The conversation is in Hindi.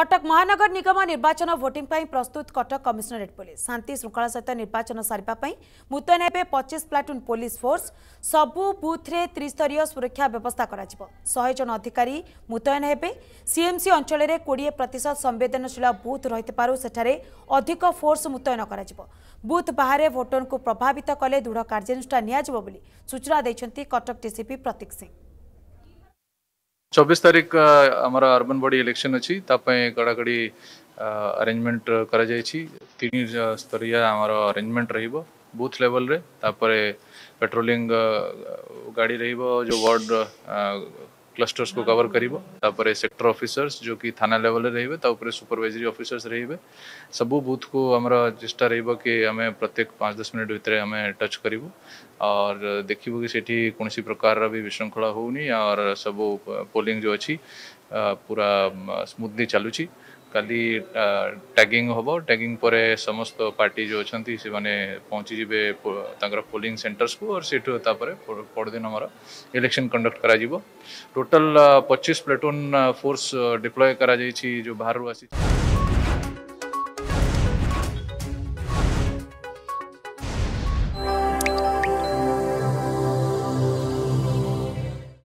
କଟକ ମହାନଗର ନିଗମ ନିର୍ବାଚନ ଭୋଟିଂ ପାଇଁ ପ୍ରସ୍ତୁତ କଟକ କମିଶନରେଟ୍ ପୁଲିସ୍ ଶାନ୍ତି ଶୃଙ୍ଖଳା ସହିତ ନିର୍ବାଚନ ସାରିବା ପାଇଁ ମୁତୟନ ହେବେ ପଚିଶ ପ୍ଲାଟୁନ୍ ପୋଲିସ ଫୋର୍ସ ସବୁ ବୁଥ୍ରେ ତ୍ରିସ୍ତରୀୟ ସୁରକ୍ଷା ବ୍ୟବସ୍ଥା କରାଯିବ ଶହେ ଜଣ ଅଧିକାରୀ ମୁତୟନ ହେବେ ସିଏମ୍ସି ଅଞ୍ଚଳରେ କୋଡ଼ିଏ ପ୍ରତିଶତ ସମ୍ବେଦନଶୀଳ ବୁଥ୍ ରହିଥିବାରୁ ସେଠାରେ ଅଧିକ ଫୋର୍ସ ମୁତୟନ କରାଯିବ ବୁଥ୍ ବାହାରେ ଭୋଟରଙ୍କୁ ପ୍ରଭାବିତ କଲେ ଦୃଢ଼ କାର୍ଯ୍ୟାନୁଷ୍ଠାନ ନିଆଯିବ ବୋଲି ସୂଚନା ଦେଇଛନ୍ତି କଟକ ଡିସିପି ପ୍ରତୀକ ସିଂ चौबीस तारीख आम अर्बन बॉडी इलेक्शन अच्छी कड़ाकड़ी अरेंजमेंट करा कर स्तरीय अरेंजमेंट रही है बूथ लेवल रे तापर पेट्रोलिंग गाड़ी रो वार्ड क्लस्टर्स को कवर कर सेक्टर अफिसर्स जो कि थाना लेवल रे सुपरवाइजरी अफिसर्स रे सबू बूथ को आम चेष्टा है कि आम प्रत्येक पाँच दस मिनिट भितर आम टच कर और देखू कि सेठी कौन प्रकार भी विशृंखला होनी और सब पोलिंग जो अच्छी पूरा स्मूथली चलुच्छी କାଲି ଟ୍ୟାଗିଂ ହେବ ଟ୍ୟାଗିଂ ପରେ ସମସ୍ତ ପାର୍ଟି ଯେଉଁ ଅଛନ୍ତି ସେମାନେ ପହଞ୍ଚିଯିବେ ତାଙ୍କର ପୋଲିଂ ସେଣ୍ଟର୍ସକୁ ସେଠୁ ତାପରେ ପରଦିନ ଆମର ଇଲେକ୍ସନ୍ କଣ୍ଡକ୍ଟ କରାଯିବ ଟୋଟାଲ୍ ପଚିଶ ପ୍ଲାଟୁନ୍ ଫୋର୍ସ ଡିପ୍ଲୟ କରାଯାଇଛି ଯେଉଁ ବାହାରୁ ଆସିଛି